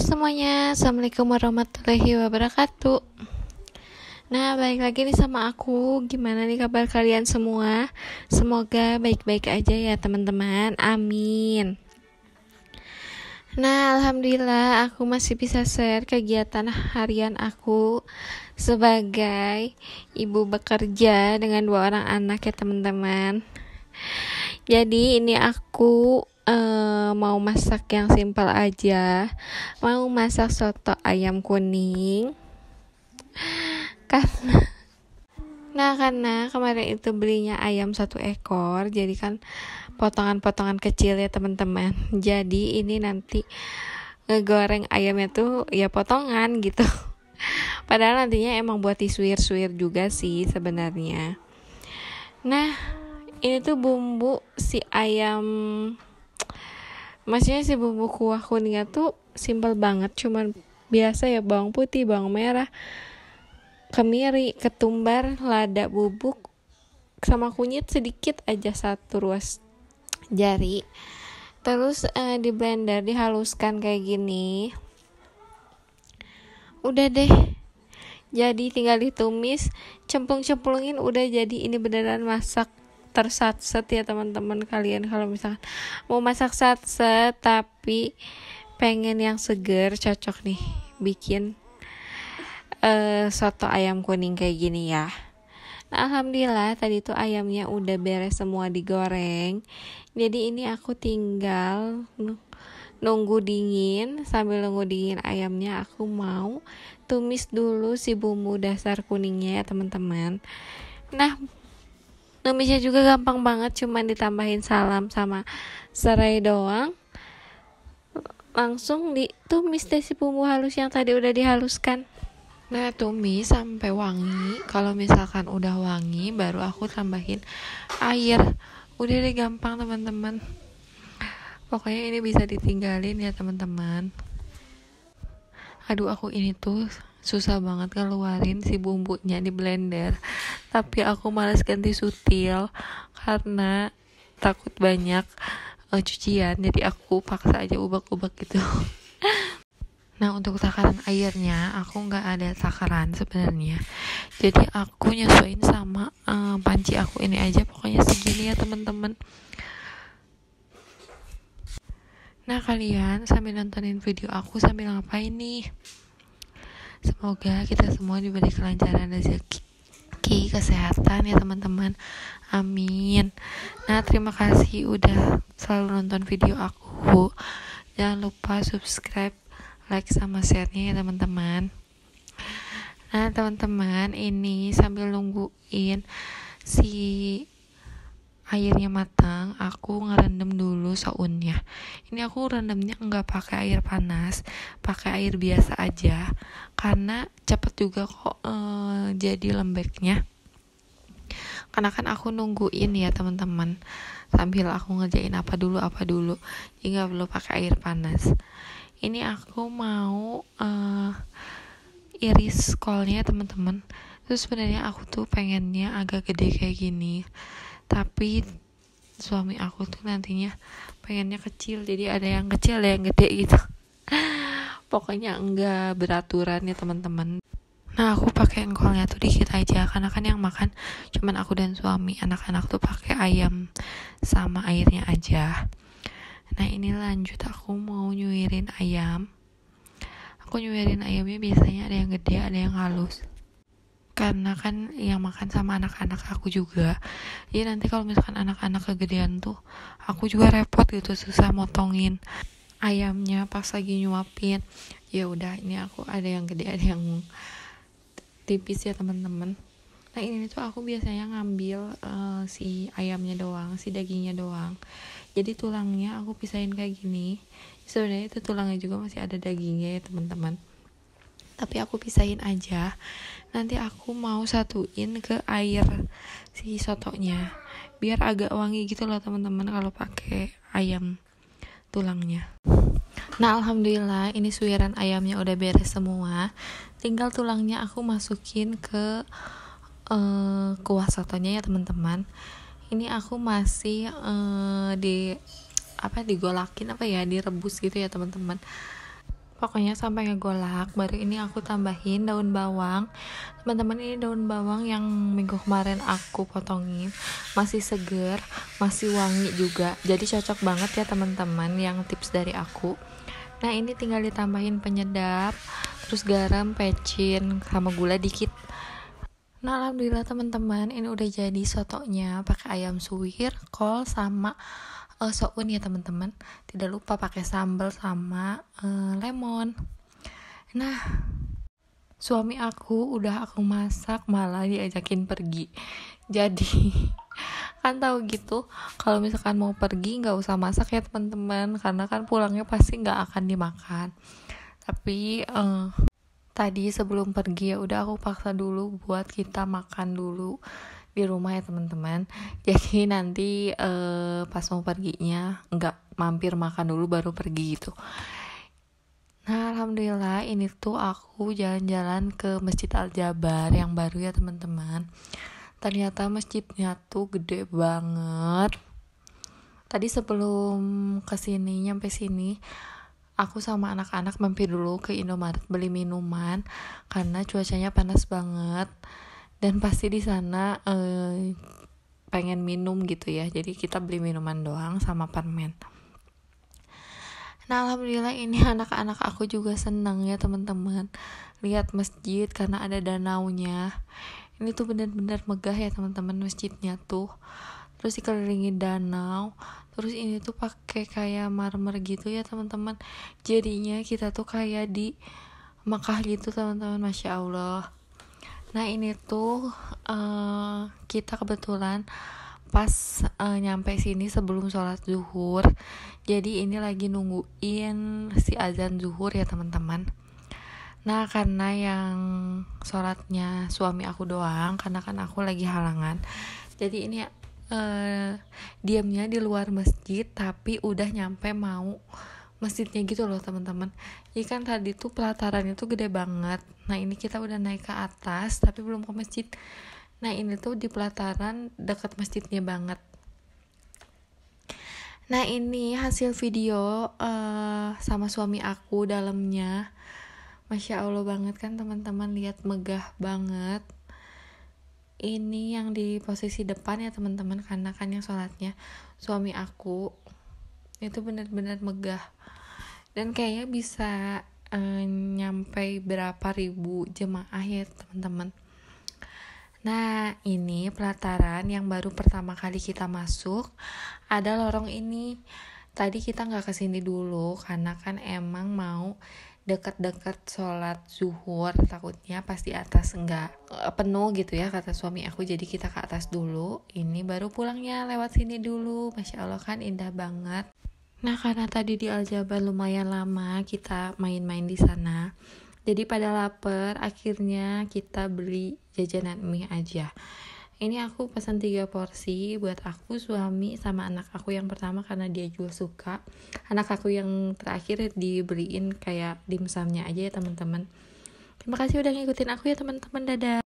semuanya, Assalamualaikum warahmatullahi wabarakatuh Nah, balik lagi nih sama aku Gimana nih kabar kalian semua? Semoga baik-baik aja ya teman-teman Amin Nah, Alhamdulillah aku masih bisa share kegiatan harian aku Sebagai ibu bekerja dengan dua orang anak ya teman-teman Jadi ini aku uh, mau masak yang simpel aja mau masak soto ayam kuning karena nah karena kemarin itu belinya ayam satu ekor jadi kan potongan-potongan kecil ya teman-teman jadi ini nanti ngegoreng ayamnya tuh ya potongan gitu padahal nantinya emang buat disuir-suir juga sih sebenarnya nah ini tuh bumbu si ayam maksudnya si bumbu kuah kuningnya tuh simple banget cuman biasa ya bawang putih bawang merah kemiri ketumbar lada bubuk sama kunyit sedikit aja satu ruas jari terus uh, di blender dihaluskan kayak gini udah deh jadi tinggal ditumis cemplung cemplungin udah jadi ini beneran masak tersatset ya teman-teman kalian kalau misalkan mau masak satset tapi pengen yang seger cocok nih bikin uh, soto ayam kuning kayak gini ya nah, Alhamdulillah tadi tuh ayamnya udah beres semua digoreng Jadi ini aku tinggal nunggu dingin Sambil nunggu dingin ayamnya aku mau tumis dulu si bumbu dasar kuningnya ya teman-teman Nah Numisnya juga gampang banget, cuman ditambahin salam sama serai doang. Langsung ditumis deh si bumbu halus yang tadi udah dihaluskan. Nah, tumis sampai wangi. Kalau misalkan udah wangi, baru aku tambahin air. Udah deh gampang, teman-teman. Pokoknya ini bisa ditinggalin ya, teman-teman. Aduh, aku ini tuh susah banget ngeluarin si bumbunya di blender tapi aku malas ganti sutil karena takut banyak uh, cucian jadi aku paksa aja ubak-ubak gitu Nah untuk takaran airnya aku nggak ada takaran sebenarnya. Jadi aku nyesuaiin sama uh, panci aku ini aja pokoknya segini ya teman-teman. Nah kalian sambil nontonin video aku sambil ngapain nih? Semoga kita semua diberi kelancaran rezeki rezeki, kesehatan ya teman-teman. Amin. Nah, terima kasih udah selalu nonton video aku. Jangan lupa subscribe, like sama share-nya ya teman-teman. Nah, teman-teman, ini sambil nungguin si airnya matang aku ngerendam dulu saunnya ini aku rendamnya nggak pakai air panas pakai air biasa aja karena cepet juga kok eh, jadi lembeknya karena kan aku nungguin ya teman-teman sambil aku ngerjain apa dulu apa dulu jadi nggak perlu pakai air panas ini aku mau eh, iris kolnya teman-teman terus sebenarnya aku tuh pengennya agak gede kayak gini tapi suami aku tuh nantinya pengennya kecil jadi ada yang kecil ada yang gede gitu pokoknya enggak beraturan ya teman-teman nah aku pakai engkolnya tuh dikit aja karena kan yang makan cuman aku dan suami anak-anak tuh pakai ayam sama airnya aja nah ini lanjut aku mau nyuirin ayam aku nyuirin ayamnya biasanya ada yang gede ada yang halus karena kan yang makan sama anak-anak aku juga ya nanti kalau misalkan anak-anak kegedean tuh aku juga repot gitu susah motongin ayamnya pas lagi nyuapin ya udah ini aku ada yang gede ada yang tipis ya teman-teman nah ini tuh aku biasanya ngambil uh, si ayamnya doang si dagingnya doang jadi tulangnya aku pisahin kayak gini sebenarnya itu tulangnya juga masih ada dagingnya ya teman-teman tapi aku pisahin aja nanti aku mau satuin ke air si sotonya biar agak wangi gitu loh teman-teman kalau pakai ayam tulangnya nah alhamdulillah ini suiran ayamnya udah beres semua tinggal tulangnya aku masukin ke uh, kuah sotonya ya teman-teman ini aku masih uh, di apa digolakin apa ya direbus gitu ya teman-teman pokoknya sampai ngegolak baru ini aku tambahin daun bawang teman-teman ini daun bawang yang minggu kemarin aku potongin masih seger masih wangi juga jadi cocok banget ya teman-teman yang tips dari aku nah ini tinggal ditambahin penyedap terus garam pecin sama gula dikit Nah, alhamdulillah teman-teman, ini udah jadi sotonya pakai ayam suwir, kol sama uh, eh, soun ya teman-teman tidak lupa pakai sambal sama uh, lemon nah suami aku udah aku masak malah diajakin pergi jadi kan tahu gitu kalau misalkan mau pergi nggak usah masak ya teman-teman karena kan pulangnya pasti nggak akan dimakan tapi uh, tadi sebelum pergi ya udah aku paksa dulu buat kita makan dulu di rumah ya teman-teman jadi nanti uh, pas mau perginya nggak mampir makan dulu baru pergi gitu Nah, alhamdulillah ini tuh aku jalan-jalan ke Masjid Al-Jabar yang baru ya, teman-teman. Ternyata masjidnya tuh gede banget. Tadi sebelum kesini nyampe sini, aku sama anak-anak mampir dulu ke Indomaret beli minuman karena cuacanya panas banget dan pasti di sana eh, pengen minum gitu ya jadi kita beli minuman doang sama permen nah alhamdulillah ini anak-anak aku juga seneng ya teman-teman lihat masjid karena ada danau nya. ini tuh benar-benar megah ya teman-teman masjidnya tuh terus dikelilingi danau terus ini tuh pakai kayak marmer gitu ya teman-teman jadinya kita tuh kayak di Mekah gitu teman-teman masya Allah Nah ini tuh uh, kita kebetulan pas uh, nyampe sini sebelum sholat zuhur jadi ini lagi nungguin si azan zuhur ya teman-teman nah karena yang sholatnya suami aku doang karena kan aku lagi halangan jadi ini uh, eh, diamnya di luar masjid tapi udah nyampe mau masjidnya gitu loh teman-teman Ikan kan tadi tuh pelatarannya tuh gede banget nah ini kita udah naik ke atas tapi belum ke masjid nah ini tuh di pelataran dekat masjidnya banget nah ini hasil video uh, sama suami aku dalamnya masya allah banget kan teman-teman lihat megah banget ini yang di posisi depan ya teman-teman karena kan yang sholatnya suami aku itu benar-benar megah dan kayaknya bisa uh, nyampe berapa ribu jemaah ya teman-teman Nah, ini pelataran yang baru pertama kali kita masuk. Ada lorong ini. Tadi kita nggak kesini dulu karena kan emang mau deket-deket sholat zuhur takutnya pas di atas enggak eh, penuh gitu ya kata suami aku jadi kita ke atas dulu ini baru pulangnya lewat sini dulu masya allah kan indah banget Nah, karena tadi di Aljabar lumayan lama kita main-main di sana. Jadi pada lapar, akhirnya kita beli jajanan mie aja. Ini aku pesan tiga porsi buat aku, suami, sama anak aku yang pertama karena dia juga suka. Anak aku yang terakhir dibeliin kayak dimsumnya aja ya teman-teman. Terima kasih udah ngikutin aku ya teman-teman. Dadah.